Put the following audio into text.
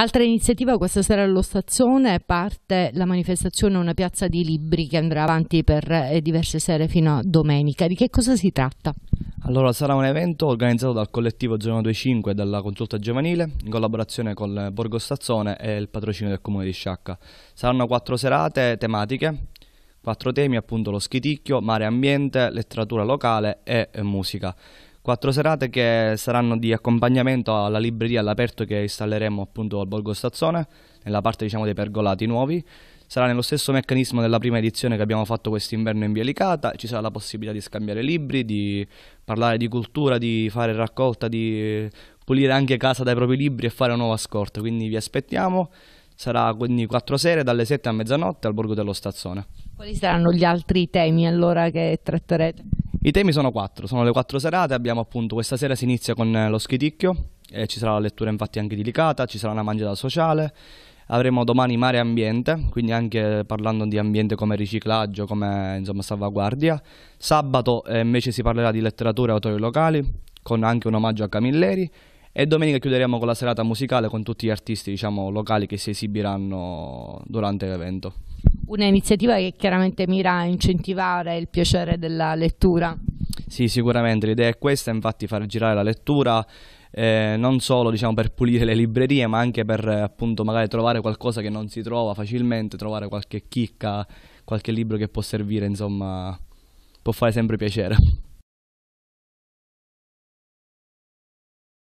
Altra iniziativa questa sera allo stazione parte la manifestazione Una piazza di libri che andrà avanti per eh, diverse sere fino a domenica. Di che cosa si tratta? Allora sarà un evento organizzato dal collettivo Zona 25 e dalla consulta giovanile in collaborazione con Borgo Stazione e il patrocinio del comune di Sciacca. Saranno quattro serate tematiche, quattro temi appunto lo schiticchio, mare e ambiente, letteratura locale e eh, musica. Quattro serate che saranno di accompagnamento alla libreria all'aperto che installeremo appunto al Borgo Stazzone, nella parte diciamo dei pergolati nuovi. Sarà nello stesso meccanismo della prima edizione che abbiamo fatto quest'inverno in Via Licata, ci sarà la possibilità di scambiare libri, di parlare di cultura, di fare raccolta, di pulire anche casa dai propri libri e fare una nuova scorta, quindi vi aspettiamo. Sarà quindi quattro sere dalle 7 a mezzanotte al Borgo dello Stazzone. Quali saranno gli altri temi allora che tratterete? I temi sono quattro, sono le quattro serate, abbiamo appunto questa sera si inizia con eh, lo schiticchio, eh, ci sarà la lettura infatti anche di ci sarà una mangiata sociale, avremo domani mare e ambiente, quindi anche parlando di ambiente come riciclaggio, come insomma, salvaguardia. Sabato eh, invece si parlerà di letteratura e autori locali, con anche un omaggio a Camilleri. E domenica chiuderemo con la serata musicale con tutti gli artisti diciamo, locali che si esibiranno durante l'evento un'iniziativa che chiaramente mira a incentivare il piacere della lettura. Sì, sicuramente l'idea è questa, infatti far girare la lettura eh, non solo diciamo, per pulire le librerie, ma anche per eh, appunto magari trovare qualcosa che non si trova facilmente, trovare qualche chicca, qualche libro che può servire, insomma, può fare sempre piacere.